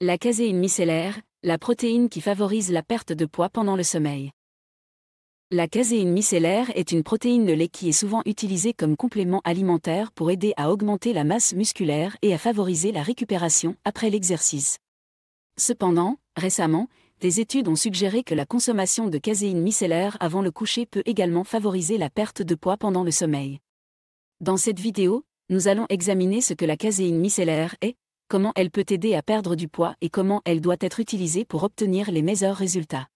La caséine micellaire, la protéine qui favorise la perte de poids pendant le sommeil. La caséine micellaire est une protéine de lait qui est souvent utilisée comme complément alimentaire pour aider à augmenter la masse musculaire et à favoriser la récupération après l'exercice. Cependant, récemment, des études ont suggéré que la consommation de caséine micellaire avant le coucher peut également favoriser la perte de poids pendant le sommeil. Dans cette vidéo, nous allons examiner ce que la caséine micellaire est, comment elle peut aider à perdre du poids et comment elle doit être utilisée pour obtenir les meilleurs résultats.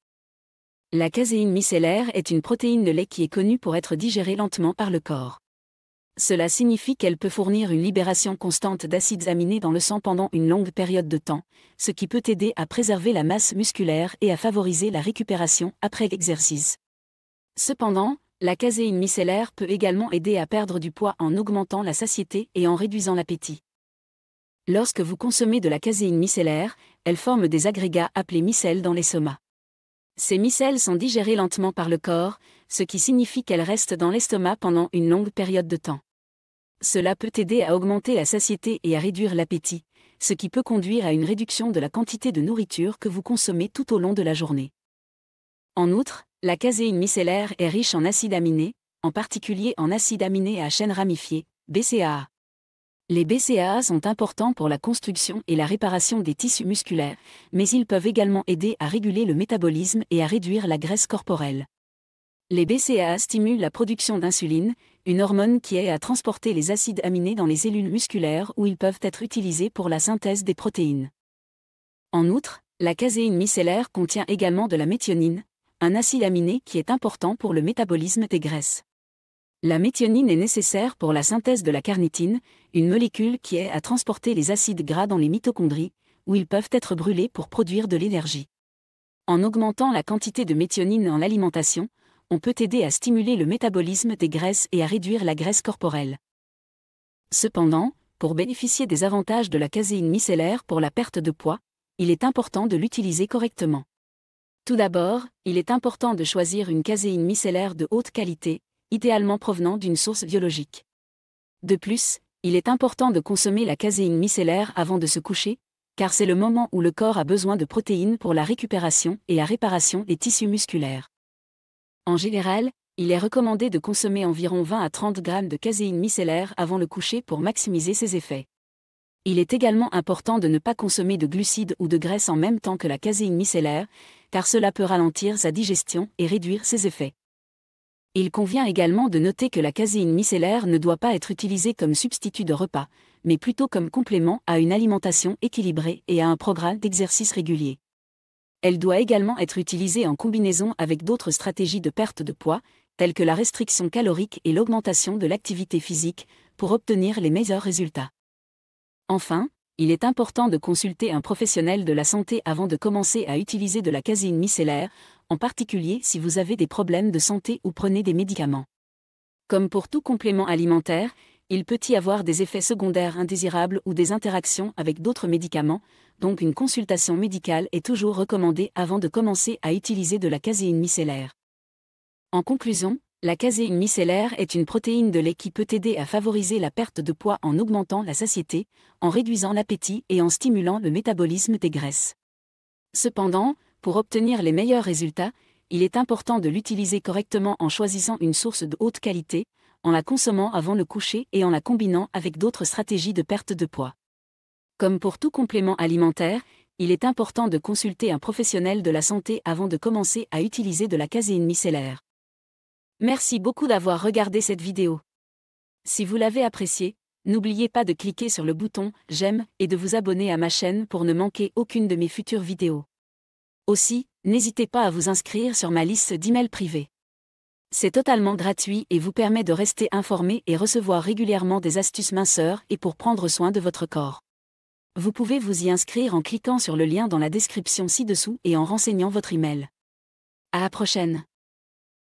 La caséine micellaire est une protéine de lait qui est connue pour être digérée lentement par le corps. Cela signifie qu'elle peut fournir une libération constante d'acides aminés dans le sang pendant une longue période de temps, ce qui peut aider à préserver la masse musculaire et à favoriser la récupération après l'exercice. Cependant, la caséine micellaire peut également aider à perdre du poids en augmentant la satiété et en réduisant l'appétit. Lorsque vous consommez de la caséine micellaire, elle forme des agrégats appelés micelles dans les Ces micelles sont digérées lentement par le corps, ce qui signifie qu'elles restent dans l'estomac pendant une longue période de temps. Cela peut aider à augmenter la satiété et à réduire l'appétit, ce qui peut conduire à une réduction de la quantité de nourriture que vous consommez tout au long de la journée. En outre, la caséine micellaire est riche en acides aminés, en particulier en acides aminés à chaîne ramifiée, BCAA. Les BCAA sont importants pour la construction et la réparation des tissus musculaires, mais ils peuvent également aider à réguler le métabolisme et à réduire la graisse corporelle. Les BCAA stimulent la production d'insuline, une hormone qui aide à transporter les acides aminés dans les cellules musculaires où ils peuvent être utilisés pour la synthèse des protéines. En outre, la caséine micellaire contient également de la méthionine, un acide aminé qui est important pour le métabolisme des graisses. La méthionine est nécessaire pour la synthèse de la carnitine, une molécule qui est à transporter les acides gras dans les mitochondries, où ils peuvent être brûlés pour produire de l'énergie. En augmentant la quantité de méthionine en l'alimentation, on peut aider à stimuler le métabolisme des graisses et à réduire la graisse corporelle. Cependant, pour bénéficier des avantages de la caséine micellaire pour la perte de poids, il est important de l'utiliser correctement. Tout d'abord, il est important de choisir une caséine micellaire de haute qualité, idéalement provenant d'une source biologique. De plus, il est important de consommer la caséine micellaire avant de se coucher, car c'est le moment où le corps a besoin de protéines pour la récupération et la réparation des tissus musculaires. En général, il est recommandé de consommer environ 20 à 30 g de caséine micellaire avant le coucher pour maximiser ses effets. Il est également important de ne pas consommer de glucides ou de graisses en même temps que la caséine micellaire, car cela peut ralentir sa digestion et réduire ses effets. Il convient également de noter que la caséine micellaire ne doit pas être utilisée comme substitut de repas, mais plutôt comme complément à une alimentation équilibrée et à un programme d'exercice régulier. Elle doit également être utilisée en combinaison avec d'autres stratégies de perte de poids, telles que la restriction calorique et l'augmentation de l'activité physique, pour obtenir les meilleurs résultats. Enfin, il est important de consulter un professionnel de la santé avant de commencer à utiliser de la caséine micellaire, en particulier si vous avez des problèmes de santé ou prenez des médicaments. Comme pour tout complément alimentaire, il peut y avoir des effets secondaires indésirables ou des interactions avec d'autres médicaments, donc une consultation médicale est toujours recommandée avant de commencer à utiliser de la caséine micellaire. En conclusion, la caséine micellaire est une protéine de lait qui peut aider à favoriser la perte de poids en augmentant la satiété, en réduisant l'appétit et en stimulant le métabolisme des graisses. Cependant, pour obtenir les meilleurs résultats, il est important de l'utiliser correctement en choisissant une source de haute qualité, en la consommant avant le coucher et en la combinant avec d'autres stratégies de perte de poids. Comme pour tout complément alimentaire, il est important de consulter un professionnel de la santé avant de commencer à utiliser de la caséine micellaire. Merci beaucoup d'avoir regardé cette vidéo. Si vous l'avez appréciée, n'oubliez pas de cliquer sur le bouton J'aime et de vous abonner à ma chaîne pour ne manquer aucune de mes futures vidéos. Aussi, n'hésitez pas à vous inscrire sur ma liste d'emails privés. C'est totalement gratuit et vous permet de rester informé et recevoir régulièrement des astuces minceurs et pour prendre soin de votre corps. Vous pouvez vous y inscrire en cliquant sur le lien dans la description ci-dessous et en renseignant votre email. À la prochaine